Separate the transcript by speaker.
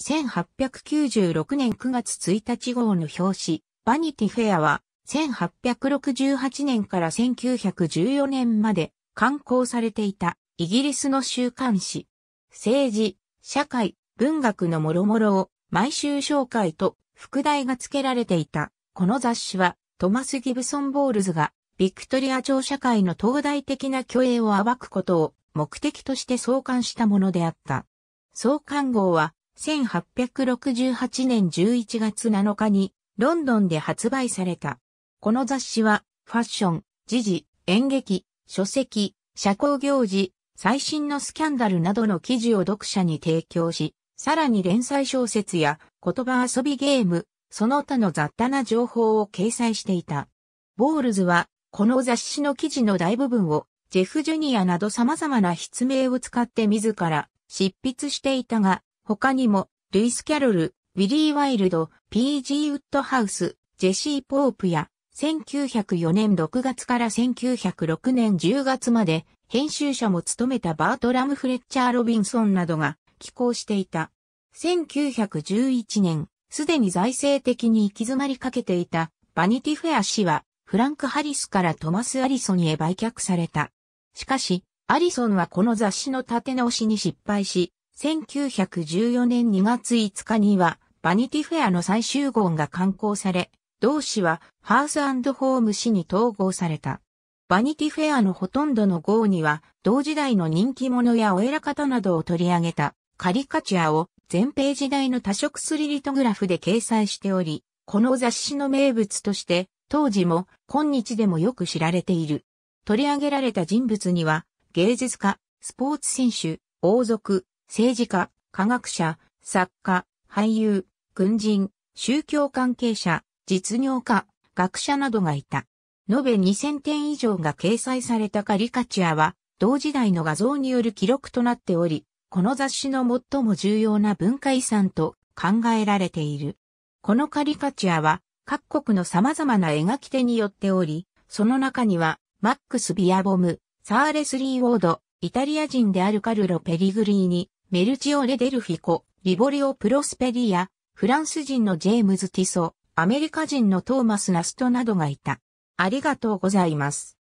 Speaker 1: 1896年9月1日号の表紙、バニティフェアは、1868年から1914年まで刊行されていたイギリスの週刊誌。政治、社会、文学の諸々を毎週紹介と副題が付けられていた。この雑誌はトマス・ギブソン・ボールズがビクトリア朝社会の東大的な虚栄を暴くことを目的として創刊したものであった。創刊号は1868年11月7日にロンドンで発売された。この雑誌はファッション、時事、演劇、書籍、社交行事、最新のスキャンダルなどの記事を読者に提供し、さらに連載小説や言葉遊びゲーム、その他の雑多な情報を掲載していた。ボールズは、この雑誌の記事の大部分を、ジェフ・ジュニアなど様々な筆名を使って自ら執筆していたが、他にも、ルイス・キャロル、ウィリー・ワイルド、P.G. ウッドハウス、ジェシー・ポープや、1904年6月から1906年10月まで、編集者も務めたバートラム・フレッチャー・ロビンソンなどが寄稿していた。1911年、すでに財政的に行き詰まりかけていたバニティフェア氏はフランク・ハリスからトマス・アリソンへ売却された。しかし、アリソンはこの雑誌の立て直しに失敗し、1914年2月5日には、バニティフェアの最終号が刊行され、同誌はハースホーム誌に統合された。バニティフェアのほとんどの号には、同時代の人気者やお偉方などを取り上げたカリカチュアを全ページ代の多色スリリトグラフで掲載しており、この雑誌の名物として、当時も今日でもよく知られている。取り上げられた人物には、芸術家、スポーツ選手、王族、政治家、科学者、作家、俳優、軍人、宗教関係者、実業家、学者などがいた。延べ2000点以上が掲載されたカリカチュアは、同時代の画像による記録となっており、この雑誌の最も重要な文化遺産と考えられている。このカリカチュアは、各国の様々な描き手によっており、その中には、マックス・ビアボム、サーレス・リー・ウォード、イタリア人であるカルロ・ペリグリーニ、メルチオレ・デルフィコ、リボリオ・プロスペリア、フランス人のジェームズ・ティソ、アメリカ人のトーマス・ナストなどがいた。ありがとうございます。